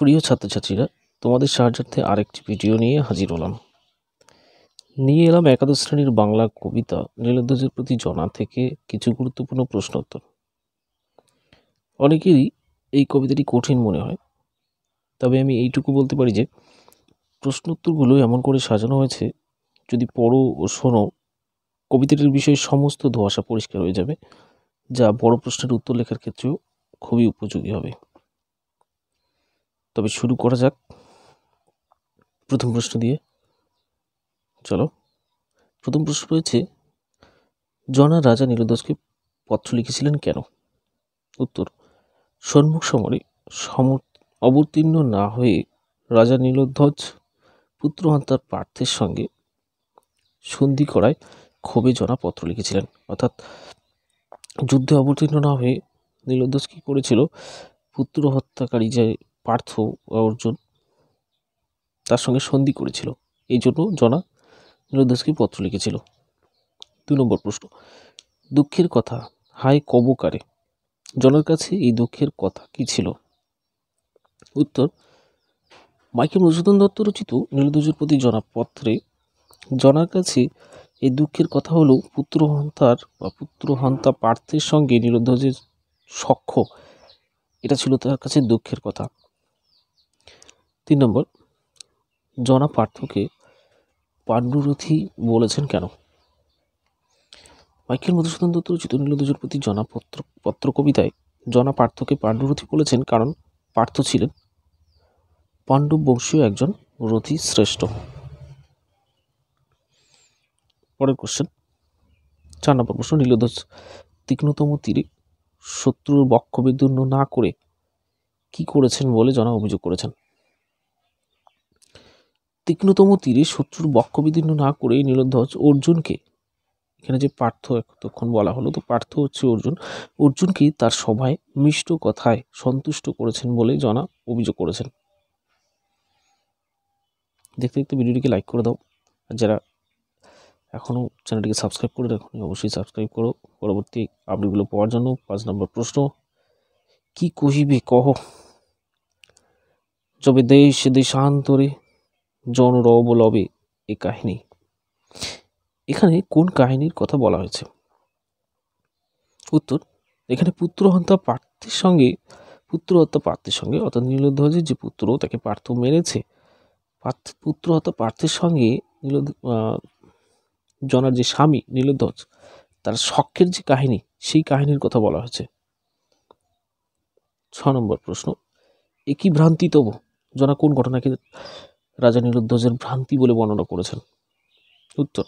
প্রিয় ছাত্রছাত্রীরা তোমাদের সাহায্যার্থে আরেকটি ভিডিও নিয়ে হাজির হলাম নিয়ে এলাম একাদশ শ্রেণীর বাংলা কবিতা নীলধ্বজের প্রতি জনা থেকে কিছু গুরুত্বপূর্ণ প্রশ্নোত্তর অনেকেরই এই কবিতাটি কঠিন মনে হয় তবে আমি এইটুকু বলতে পারি যে প্রশ্নোত্তরগুলো এমন করে সাজানো হয়েছে যদি পড়ো ও শোনো কবিতাটির বিষয়ে সমস্ত ধোয়াশা পরিষ্কার হয়ে যাবে যা বড় প্রশ্নের উত্তর লেখার ক্ষেত্রেও খুবই উপযোগী হবে তবে শুরু করা যাক প্রথম প্রশ্ন দিয়ে চলো প্রথম প্রশ্ন রয়েছে জনা রাজা নীলদাসকে পত্র লিখেছিলেন কেন উত্তর সন্মুখ সমরে সম অবতীর্ণ না হয়ে রাজা নীলধ্বজ পুত্রহন্তার পার্থের সঙ্গে সন্ধি করায় ক্ষোভে জনা পত্র লিখেছিলেন অর্থাৎ যুদ্ধে অবতীর্ণ না হয়ে নীলধ্বজ কী করেছিল পুত্র হত্যাকারী যে পার্থ অর্জুন তার সঙ্গে সন্ধি করেছিল এই জন্য জনা নীলদাসকে পত্র লিখেছিল দু নম্বর প্রশ্ন দুঃখের কথা হায় কবকারে জনার কাছে এই দুঃখের কথা কি ছিল উত্তর মাইকেল মধুসূদন দত্ত রচিত নীলদাসের প্রতি জনা পত্রে জনার কাছে এই দুঃখের কথা হলো পুত্রহন্তার বা পুত্রহন্তা পার্থের সঙ্গে নিরুদ্ধ্বজের সখ্য এটা ছিল তার কাছে দুঃখের কথা তিন নম্বর জনা পার্থকে পাণ্ডুরথী বলেছেন কেন মাইকেল মধুসূদন দত্ত রচিত নীলদুজের প্রতি জনা পত্র পত্র কবিতায় জনা পার্থকে পাণ্ডুরথী বলেছেন কারণ পার্থ ছিলেন পাণ্ডব বংশীয় একজন রথী শ্রেষ্ঠ পরের কোশ্চেন চার নম্বর প্রশ্ন নীলধ্বজ তীক্ষ্ণতম তীরে শত্রুর বক্ষবিদীর্ণ না করে কি করেছেন বলে জনা অভিযোগ করেছেন তীক্ষ্ণতম তীরে শত্রুর বক্ষ বিদীর্ণ না করে নীলধ্বজ অর্জুনকে এখানে যে পার্থ এতক্ষণ বলা হলো তো পার্থ হচ্ছে অর্জুন অর্জুনকে তার সভায় মিষ্ট কথায় সন্তুষ্ট করেছেন বলে জনা অভিযোগ করেছেন দেখতে দেখতে ভিডিওটিকে লাইক করে দাও আর যারা এখনও চ্যানেলটিকে সাবস্ক্রাইব করে রাখুন অবশ্যই সাবস্ক্রাইব করো পরবর্তী আপডেটগুলো পাওয়ার জন্য পাঁচ নম্বর প্রশ্ন কি কহিবে কহ যবে দেশ দেশান্তরে জন রবলবে এই কাহিনী এখানে কোন কাহিনীর কথা বলা হয়েছে উত্তর এখানে পুত্রহত্যা প্রার্থীর সঙ্গে পুত্রহত্যা পার্থের সঙ্গে অর্থাৎ নীলধ্বজের যে পুত্র তাকে পার্থ মেরেছে পুত্রহত্যা পার্থের সঙ্গে নীল জনার যে স্বামী নীলধ্বজ তার শখের যে কাহিনী সেই কাহিনীর কথা বলা হয়েছে ছ নম্বর প্রশ্ন একই ভ্রান্তি তবু জনা কোন ঘটনাকে রাজা নীলুধ্বজের ভ্রান্তি বলে বর্ণনা করেছেন উত্তর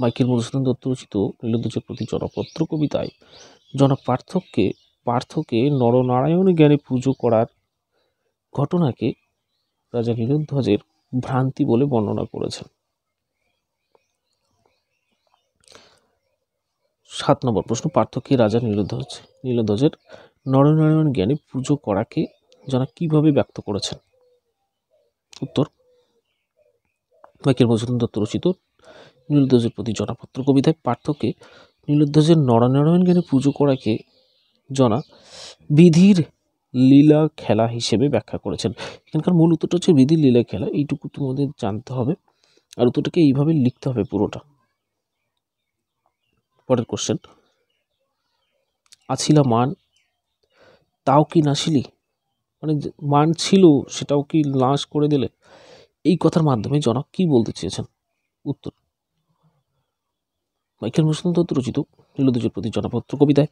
মাইকেল মধুসূদন দত্ত রচিত নীলধ্বজের প্রতি জনপত্র কবিতায় জনক পার্থক্যে পার্থকে নরনারায়ণ জ্ঞানে পুজো করার ঘটনাকে রাজা নীলুধ্বজের ভ্রান্তি বলে বর্ণনা করেছেন সাত নম্বর প্রশ্ন পার্থক্যে রাজা নীলধ্বজ নীলধ্বজের নরনারায়ণ জ্ঞানে পুজো করাকে যারা কীভাবে ব্যক্ত করেছেন উত্তর বাক্যের বসুধন দত্ত রচিত নীলধ্বজের প্রতি জনাপত্র কবিতায় পার্থকে নীলধ্বজের নরনারায়ণ জ্ঞানে পুজো করাকে জনা বিধির লীলা খেলা হিসেবে ব্যাখ্যা করেছেন এখানকার মূল উত্তরটা হচ্ছে বিধির লীলা খেলা এইটুকু তোমাদের জানতে হবে আর উত্তরটাকে এইভাবে লিখতে হবে পুরোটা পরের কোশ্চেন আছিলা মান তাও কি নাসিলি মানে মান ছিল সেটাও কি লাশ করে দিলে এই কথার মাধ্যমে জনক কি বলতে চেয়েছেন উত্তর মাইকেল মুসলিম দত্ত রচিত লীলদুজের প্রতি জনপত্র কবিতায়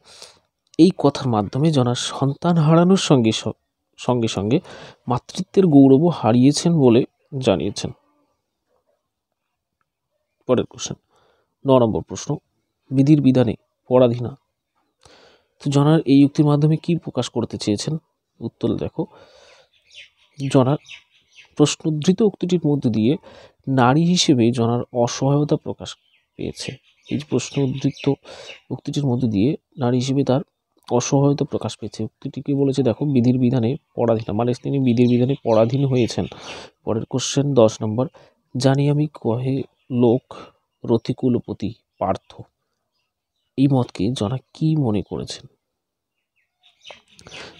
এই কথার মাধ্যমে জনার সন্তান হারানোর সঙ্গে সঙ্গে সঙ্গে মাতৃত্বের গৌরবও হারিয়েছেন বলে জানিয়েছেন পরের কোশ্চেন ন নম্বর প্রশ্ন বিধির বিধানে পরাধীনা তো জনার এই উক্তির মাধ্যমে কি প্রকাশ করতে চেয়েছেন উত্তর দেখো জনার প্রশ্ন উদ্ধৃত উক্তিটির মধ্যে দিয়ে নারী হিসেবে জনার অসহায়তা প্রকাশ পেয়েছে এই প্রশ্ন উদ্ধৃত উক্তিটির মধ্য দিয়ে নারী হিসেবে তার অসহায়তা প্রকাশ পেয়েছে উক্তিটিকে বলেছে দেখো বিধির বিধানে পরাধীন মানে তিনি বিধির বিধানে পরাধীন হয়েছেন পরের কোশ্চেন দশ নম্বর জানি আমি কহে লোক রথিকুলপতি পার্থ এই মতকে জনা কি মনে করেছেন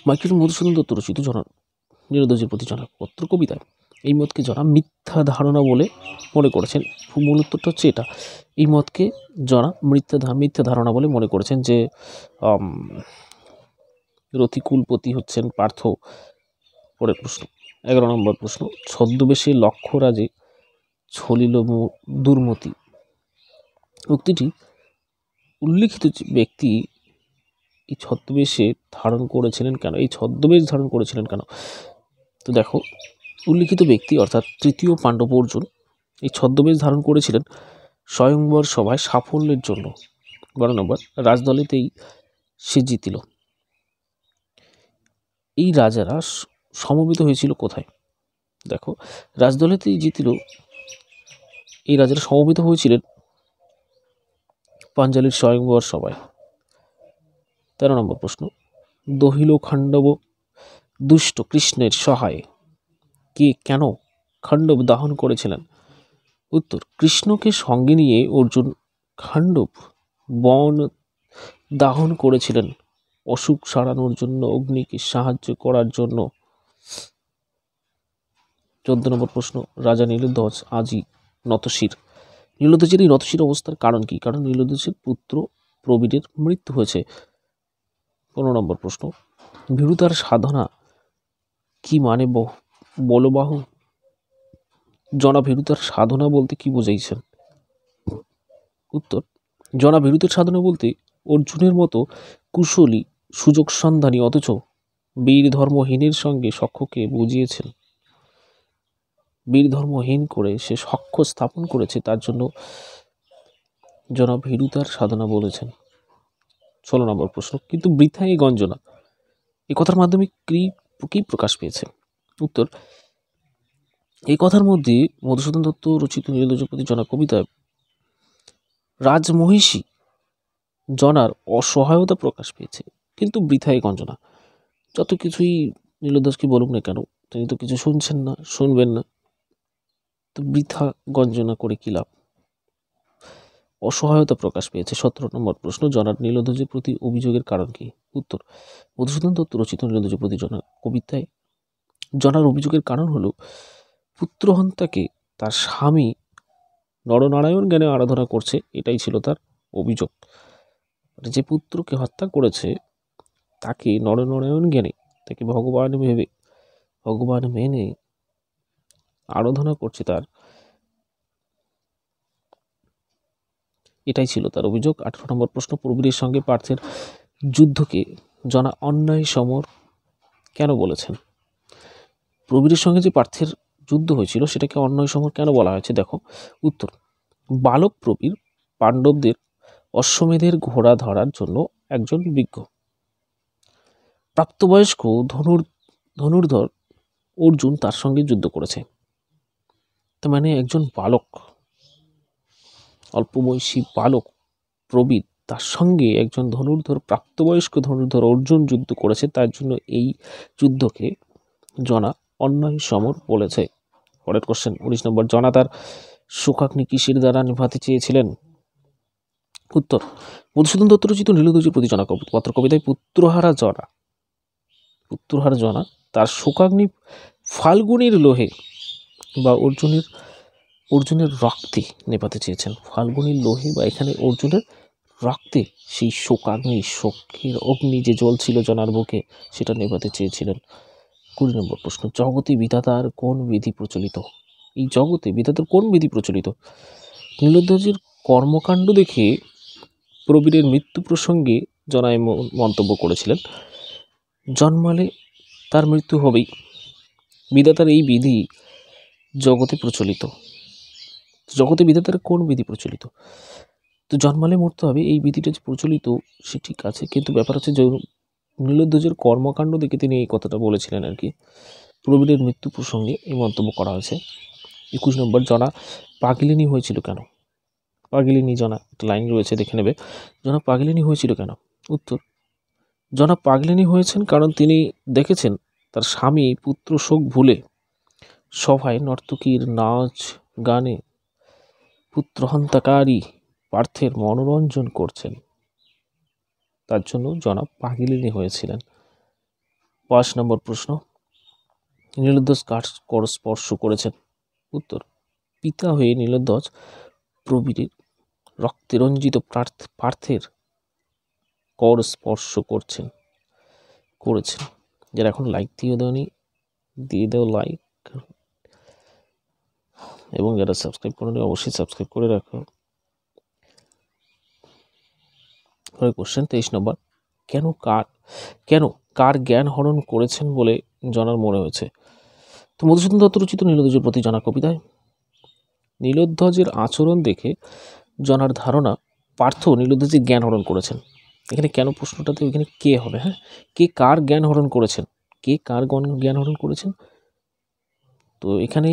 মাইকেল মধুসূদন দত্ত রচিত জনা নিরদোষের প্রতি পত্র কবিতায় এই মতকে জনা মিথ্যা ধারণা বলে মনে করেছেন মূল উত্তরটা হচ্ছে এটা এই মতকে জনা মিথ্যা মিথ্যা ধারণা বলে মনে করেছেন যে রথিকুলপতি হচ্ছেন পার্থ পরের প্রশ্ন এগারো নম্বর প্রশ্ন ছদ্মবেশে লক্ষ্যরাজে ছলিল দুর্মতি উক্তিটি উল্লিখিত ব্যক্তি এই ছদ্মবেশে ধারণ করেছিলেন কেন এই ছদ্মবেশ ধারণ করেছিলেন কেন তো দেখো উল্লিখিত ব্যক্তি অর্থাৎ তৃতীয় পাণ্ডব অর্জুন এই ছদ্মবেশ ধারণ করেছিলেন স্বয়ংবর সভায় সাফল্যের জন্য বারো নম্বর রাজদলেতেই সে জিতিল এই রাজারা সমবেত হয়েছিল কোথায় দেখো রাজদলেতেই জিতিল এই রাজারা সমবেত হয়েছিলেন পাঞ্জালির স্বয়ংবর সভায় তেরো নম্বর প্রশ্ন দহিল খাণ্ডব দুষ্ট কৃষ্ণের সহায় কে কেন খাণ্ডব দাহন করেছিলেন উত্তর কৃষ্ণকে সঙ্গে নিয়ে অর্জুন খাণ্ডব বন দাহন করেছিলেন অসুখ সারানোর জন্য অগ্নিকে সাহায্য করার জন্য চোদ্দ নম্বর প্রশ্ন রাজা নীলধ্বজ আজই নতশির নীলধ্বজের এই নতশির অবস্থার কারণ কি কারণ নীলধ্বজের পুত্র প্রবীরের মৃত্যু হয়েছে পনেরো নম্বর প্রশ্ন ভীরুতার সাধনা কি মানে বলবাহু জনাভীরুতার সাধনা বলতে কি বোঝাইছেন উত্তর জনাভীরুতের সাধনা বলতে অর্জুনের মতো কুশলী সুযোগ সন্ধানী অথচ বীর ধর্মহীনের সঙ্গে সক্ষকে বুঝিয়েছেন বীর ধর্মহীন করে সে সক্ষ স্থাপন করেছে তার জন্য জনাভীরুতার সাধনা বলেছেন ষোলো নম্বর প্রশ্ন কিন্তু বৃথা এই গঞ্জনা এই কথার মাধ্যমে কী কী প্রকাশ পেয়েছে উত্তর এই কথার মধ্যে মধুসূদন দত্ত রচিত নীলদ্রপতি জনা কবিতায় রাজমহিষী জনার অসহায়তা প্রকাশ পেয়েছে কিন্তু বৃথায় গঞ্জনা যত কিছুই নীলদাসকে বলুক না কেন তিনি তো কিছু শুনছেন না শুনবেন না তো বৃথা গঞ্জনা করে কী লাভ অসহায়তা প্রকাশ পেয়েছে সতেরো নম্বর প্রশ্ন জনার নীলধ্বজের প্রতি অভিযোগের কারণ কি উত্তর মধুসূদন দত্ত রচিত নীলধ্বজের প্রতি জনা কবিতায় জনার অভিযোগের কারণ হল পুত্রহন্তাকে তার স্বামী নরনারায়ণ জ্ঞানে আরাধনা করছে এটাই ছিল তার অভিযোগ মানে যে পুত্রকে হত্যা করেছে তাকে নরনারায়ণ জ্ঞানে তাকে ভগবান ভেবে ভগবান মেনে আরাধনা করছে তার এটাই ছিল তার অভিযোগ আঠারো নম্বর প্রশ্ন প্রবীরের সঙ্গে পার্থের যুদ্ধকে জনা অন্যায় সমর কেন বলেছেন প্রবীরের সঙ্গে যে পার্থের যুদ্ধ হয়েছিল সেটাকে অন্যায় সমর কেন বলা হয়েছে দেখো উত্তর বালক প্রবীর পাণ্ডবদের অশ্বমেধের ঘোড়া ধরার জন্য একজন বিজ্ঞ প্রাপ্তবয়স্ক ধনুর ধনুর্ধর অর্জুন তার সঙ্গে যুদ্ধ করেছে তার মানে একজন বালক অল্পবয়সী বালক প্রবীর তার সঙ্গে একজন ধনুর্ধর প্রাপ্তবয়স্ক ধনুর্ধর অর্জুন যুদ্ধ করেছে তার জন্য এই যুদ্ধকে জনা অন্যায় সমর বলেছে পরের কোশ্চেন উনিশ নম্বর জনা তার শোকাগ্নি কৃষির দ্বারা নিভাতে চেয়েছিলেন উত্তর মধুসূদন দত্ত রচিত নীলদুজির প্রতি জনা পত্র কবিতায় পুত্রহারা জনা পুত্রহারা জনা তার শোকাগ্নি ফাল্গুনির লোহে বা অর্জুনের অর্জুনের রক্তে নেপাতে চেয়েছেন ফাল্গুনের লোহে বা এখানে অর্জুনের রক্তে সেই শোকাগ্নি শোকের অগ্নি যে জল ছিল জনার বুকে সেটা নেপাতে চেয়েছিলেন কুড়ি নম্বর প্রশ্ন জগতে বিধাতার কোন বিধি প্রচলিত এই জগতে বিধাতার কোন বিধি প্রচলিত নীলধ্বজের কর্মকাণ্ড দেখে প্রবীরের মৃত্যু প্রসঙ্গে জনায় মন্তব্য করেছিলেন জন্মালে তার মৃত্যু হবেই বিধাতার এই বিধি জগতে প্রচলিত জগতে বিধাতার কোন বিধি প্রচলিত তো জন্মালে মরতে হবে এই বিধিটা যে প্রচলিত সে ঠিক আছে কিন্তু ব্যাপার হচ্ছে নীলধ্বজের কর্মকাণ্ড দেখে তিনি এই কথাটা বলেছিলেন আর কি প্রবীরের মৃত্যু প্রসঙ্গে এই মন্তব্য করা হয়েছে একুশ নম্বর জনা পাগিলিনী হয়েছিল কেন পাগিলিনী জনা একটা লাইন রয়েছে দেখে নেবে জনা পাগিলিনী হয়েছিল কেন উত্তর জনা পাগলিনী হয়েছেন কারণ তিনি দেখেছেন তার স্বামী পুত্র শোক ভুলে সভায় নর্তকীর নাচ গানে পুত্রহন্তাকারী পার্থের মনোরঞ্জন করছেন তার জন্য জনাব পাগিলিনি হয়েছিলেন পাঁচ নম্বর প্রশ্ন নীলধ্বজ কার কর স্পর্শ করেছেন উত্তর পিতা হয়ে নীলধ্বজ প্রবীরের রক্তে রঞ্জিত প্রার্থ পার্থের কর স্পর্শ করছেন করেছেন যারা এখন লাইক দিয়ে দেওনি দিয়ে দেও লাইক এবং যারা সাবস্ক্রাইব করেন অবশ্যই সাবস্ক্রাইব করে রাখো কোশ্চেন তেইশ নম্বর কেন কার কেন কার জ্ঞান হরণ করেছেন বলে জনার মনে হয়েছে তো মধুসূদন দত্ত রচিত নীলধ্বজের প্রতি জনা কবিতায় নীলধ্বজের আচরণ দেখে জনার ধারণা পার্থ নীলধ্বজের জ্ঞান হরণ করেছেন এখানে কেন প্রশ্নটাতে এখানে কে হবে হ্যাঁ কে কার জ্ঞান হরণ করেছেন কে কার জ্ঞান হরণ করেছেন তো এখানে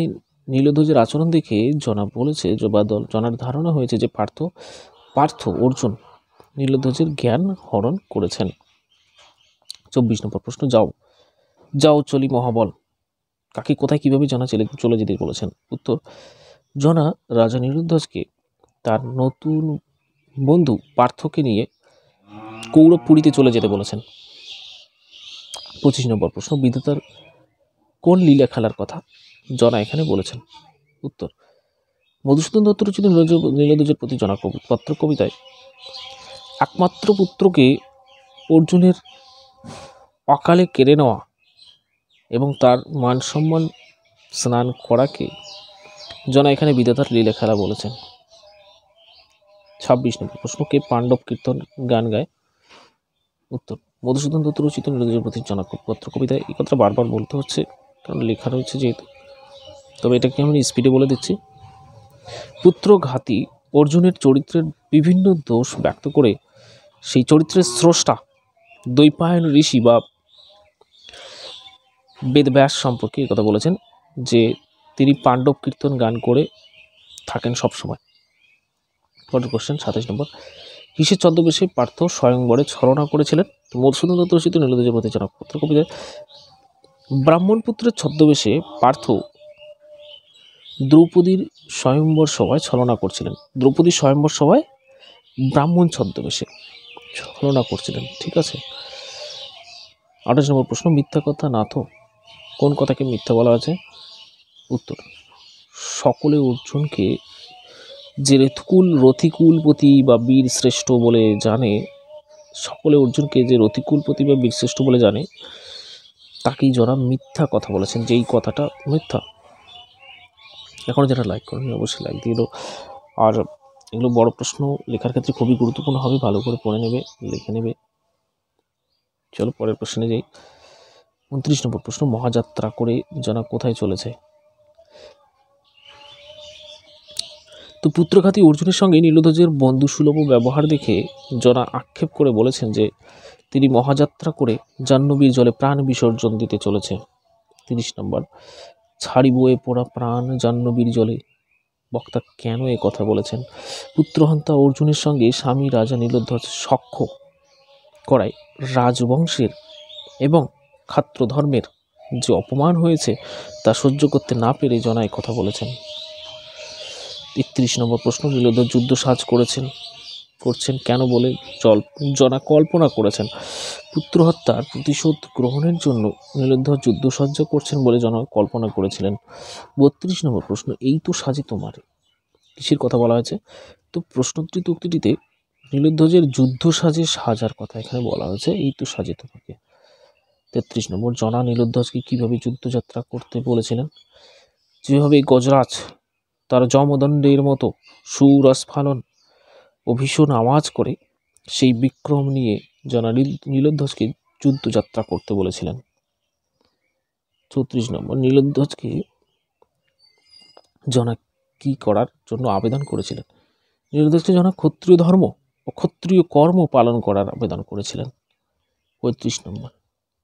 নীলধ্বজের আচরণ দেখে জনা বলেছে জবাদল দল জনার ধারণা হয়েছে যে পার্থ পার্থ অর্জুন নীলধ্বজের জ্ঞান হরণ করেছেন চব্বিশ নম্বর প্রশ্ন যাও যাও চলি মহাবল কাকে কোথায় কিভাবে জানা চলে চলে যেতে বলেছেন উত্তর জনা রাজা নীলধ্বজকে তার নতুন বন্ধু পার্থকে নিয়ে কৌরবপুরীতে চলে যেতে বলেছেন পঁচিশ নম্বর প্রশ্ন বিধাতার কোন লীলা খেলার কথা জনা এখানে বলেছেন উত্তর মধুসূদন দত্ত রচিত নীলদুজের প্রতি জনা পত্র কবিতায় একমাত্র পুত্রকে অর্জুনের অকালে কেড়ে নেওয়া এবং তার মান সম্মান স্নান করাকে জনা এখানে বিধাতার লীলা খেলা বলেছেন ছাব্বিশ নম্বর প্রশ্ন কে পাণ্ডব কীর্তন গান গায় উত্তর মধুসূদন দত্ত রচিত নীলদুজের প্রতি জনা পত্র কবিতায় এই কথা বারবার বলতে হচ্ছে কারণ লেখা রয়েছে যেহেতু তবে এটাকে আমি স্পিডে বলে দিচ্ছি পুত্রঘাতী অর্জুনের চরিত্রের বিভিন্ন দোষ ব্যক্ত করে সেই চরিত্রের স্রষ্টা দৈপায়ন ঋষি বা বেদব্যাস সম্পর্কে কথা বলেছেন যে তিনি পাণ্ডব কীর্তন গান করে থাকেন সবসময় পরের কোশ্চেন সাতাশ নম্বর হিসের ছদ্মবেশে পার্থ স্বয়ংবরে ছলনা করেছিলেন মধুসূদন দত্ত রচিত নীলদেজের প্রতিচারক পুত্র কবিতায় ছদ্মবেশে পার্থ দ্রৌপদীর স্বয়ম্বর সভায় ছলনা করছিলেন দ্রৌপদীর স্বয়ম্বর সভায় ব্রাহ্মণ ছদ্মবেশে ছলনা করছিলেন ঠিক আছে আঠাশ নম্বর প্রশ্ন মিথ্যা কথা না তো কোন কথাকে মিথ্যা বলা আছে উত্তর সকলে অর্জুনকে যে রথকুল রথিকুলপতি বা বীর শ্রেষ্ঠ বলে জানে সকলে অর্জুনকে যে রথিকুলপতি বা বীরশ্রেষ্ঠ বলে জানে তাকেই জনাব মিথ্যা কথা বলেছেন যেই কথাটা মিথ্যা এখনও যারা লাইক করেন অবশ্যই লাইক দিয়ে দাও আর এগুলো বড় প্রশ্ন লেখার ক্ষেত্রে খুবই গুরুত্বপূর্ণ হবে ভালো করে পড়ে নেবে লিখে নেবে চলো পরের প্রশ্নে যাই উনত্রিশ নম্বর প্রশ্ন মহাযাত্রা করে জানা কোথায় চলেছে তো পুত্রঘাতী অর্জুনের সঙ্গে নীলধ্বজের সুলভ ব্যবহার দেখে জনা আক্ষেপ করে বলেছেন যে তিনি মহাযাত্রা করে জাহ্নবীর জলে প্রাণ বিসর্জন দিতে চলেছে তিরিশ নম্বর ছাড়ি বয়ে পড়া প্রাণ জাহ্নবীর জলে বক্তা কেন এ কথা বলেছেন পুত্রহন্তা অর্জুনের সঙ্গে স্বামী রাজা নীলধ্বজ সখ্য করায় রাজবংশের এবং ধর্মের যে অপমান হয়েছে তা সহ্য করতে না পেরে জনায় কথা বলেছেন একত্রিশ নম্বর প্রশ্ন নীলধ্বজ যুদ্ধ সাজ করেছেন করছেন কেন বলে জনা কল্পনা করেছেন পুত্র হত্যার প্রতিশোধ গ্রহণের জন্য নীলধর যুদ্ধ সহ্য করছেন বলে জনা কল্পনা করেছিলেন বত্রিশ নম্বর প্রশ্ন এই তো সাজি তোমার কিসের কথা বলা হয়েছে তো প্রশ্নোত্তরিত উক্তিটিতে নীলধ্বজের যুদ্ধ সাজে সাজার কথা এখানে বলা হয়েছে এই তো সাজে তোমাকে তেত্রিশ নম্বর জনা নীলধ্বজকে কীভাবে যুদ্ধযাত্রা করতে বলেছিলেন যেভাবে গজরাজ তার জমদণ্ডের মতো সুরস ফালন অভিষণ আওয়াজ করে সেই বিক্রম নিয়ে জনা নীলধ্বজকে যুদ্ধযাত্রা করতে বলেছিলেন চৌত্রিশ নম্বর নীলধ্বজকে জনা কি করার জন্য আবেদন করেছিলেন নীলধ্বজকে জনা ক্ষত্রিয় ধর্ম ও ক্ষত্রিয় কর্ম পালন করার আবেদন করেছিলেন পঁয়ত্রিশ নম্বর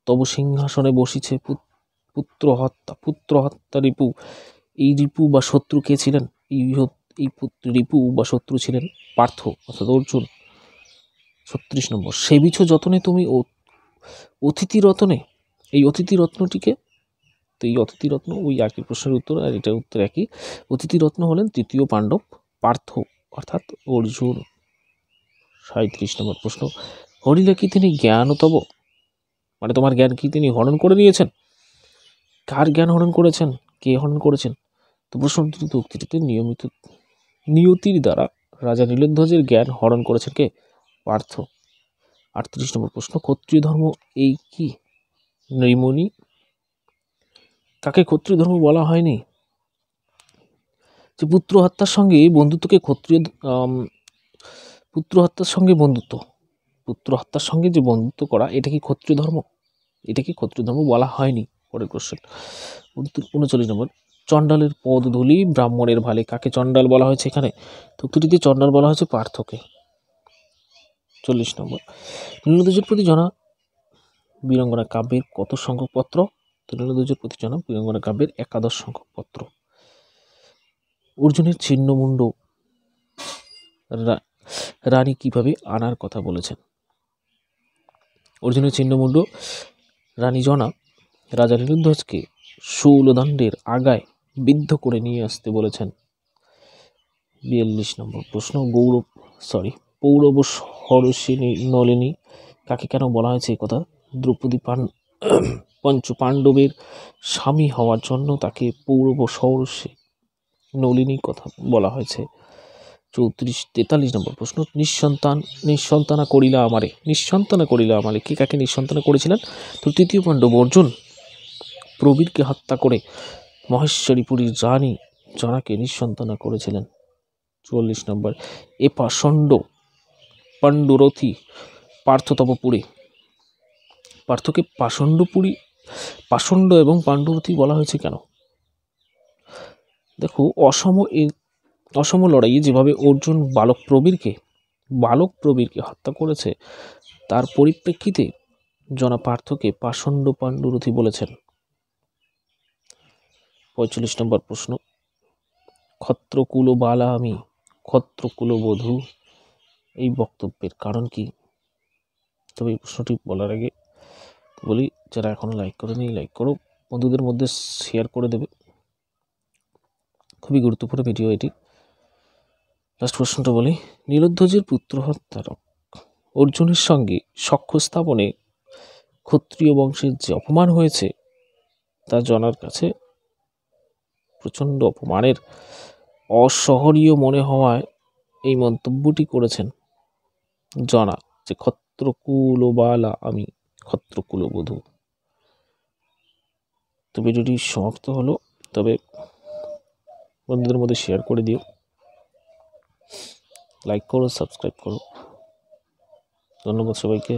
তবু সিংহাসনে বসিছে পুত্র হত্যা পুত্র হত্যা রিপু এই রিপু বা শত্রু কে ছিলেন এই এই পুত্র রিপু বা শত্রু ছিলেন পার্থ অর্থাৎ অর্জুন ছত্রিশ নম্বর সে বিছ যতনে তুমি অতিথি রতনে এই অতিথি রত্নটিকে তো এই অতিথি রত্ন ওই একই প্রশ্নের উত্তর আর এটার উত্তর একই অতিথি রত্ন হলেন তৃতীয় পাণ্ডব পার্থ অর্থাৎ অর্জুন সাঁত্রিশ নম্বর প্রশ্ন হরিলে কি তিনি জ্ঞানতব মানে তোমার জ্ঞান কি তিনি হরণ করে নিয়েছেন কার জ্ঞান হরণ করেছেন কে হরণ করেছেন তো প্রশ্ন উক্তিটিতে নিয়মিত নিয়তির দ্বারা রাজা নীলধ্বজের জ্ঞান হরণ করেছেন কে পার্থ আটত্রিশ নম্বর প্রশ্ন ক্ষত্রিয় ধর্ম এই কি নৈমণি তাকে ক্ষত্রিয় ধর্ম বলা হয়নি যে পুত্র হত্যার সঙ্গে বন্ধুত্বকে ক্ষত্রিয় পুত্র হত্যার সঙ্গে বন্ধুত্ব পুত্র হত্যার সঙ্গে যে বন্ধুত্ব করা এটা কি ক্ষত্রিয় ধর্ম এটাকে ক্ষত্রিয় ধর্ম বলা হয়নি পরের কোশ্চেন উনচল্লিশ নম্বর চণ্ডালের ধুলি ব্রাহ্মণের ভালে কাকে চণ্ডাল বলা হয়েছে এখানে তুক্তিটিতে চণ্ডাল বলা হয়েছে পার্থকে চল্লিশ নম্বর নীলদুজের প্রতি জনা বীরঙ্গনা কাব্যের কত সংখ্যক পত্র নীলদুজের প্রতি জনা বীরঙ্গনা কাব্যের একাদশ সংখ্যক পত্র অর্জুনের ছিন্নমুণ্ড রানী কিভাবে আনার কথা বলেছেন অর্জুনের ছিন্নমুণ্ড রানী জনা রাজা নীলদ্বজকে শৌলদণ্ডের আগায় বিদ্ধ করে নিয়ে আসতে বলেছেন বিয়াল্লিশ নম্বর প্রশ্ন গৌরব সরি পৌরব হরসিনী নলিনী কাকে কেন বলা হয়েছে কথা দ্রৌপদী পান পঞ্চ পাণ্ডবের স্বামী হওয়ার জন্য তাকে পৌরব সরসী নলিনী কথা বলা হয়েছে চৌত্রিশ তেতাল্লিশ নম্বর প্রশ্ন নিঃসন্তান নিঃসন্তানা করিলা আমারে নিঃসন্তানা করিলা আমারে কে কাকে নিঃসন্তানা করেছিলেন তো তৃতীয় পাণ্ডব অর্জুন প্রবীরকে হত্যা করে মহেশ্বরীপুরীর রানী জনাকে নিঃসন্তানা করেছিলেন চুয়াল্লিশ নম্বর এপা ষণ্ড পাণ্ডুরথী পার্থতপপুরী পার্থকে পাষণ্ডপুরী পাষণ্ড এবং পাণ্ডুরথী বলা হয়েছে কেন দেখো অসম এ অসম লড়াইয়ে যেভাবে অর্জুন বালক প্রবীরকে বালক প্রবীরকে হত্যা করেছে তার পরিপ্রেক্ষিতে জনা পার্থকে পাষণ্ড পাণ্ডুরথী বলেছেন পঁয়তাল্লিশ নম্বর প্রশ্ন ক্ষত্রকুল বালা আমি ক্ষত্রকুল বধু এই বক্তব্যের কারণ কি তবে এই প্রশ্নটি বলার আগে বলি যারা এখন লাইক করেনি লাইক করো বন্ধুদের মধ্যে শেয়ার করে দেবে খুবই গুরুত্বপূর্ণ ভিডিও এটি লাস্ট প্রশ্নটা বলি নীলধ্বজের পুত্র হত্যারক অর্জুনের সঙ্গে সক্ষ স্থাপনে ক্ষত্রিয় বংশের যে অপমান হয়েছে তা জনার কাছে প্রচণ্ড অপমানের অসহনীয় মনে হওয়ায় এই মন্তব্যটি করেছেন জনা যে ক্ষত্রকুলবালা আমি ক্ষত্রকুলবধূ তো ভিডিওটি সমাপ্ত হলো তবে বন্ধুদের মধ্যে শেয়ার করে দিও লাইক করো সাবস্ক্রাইব করো ধন্যবাদ সবাইকে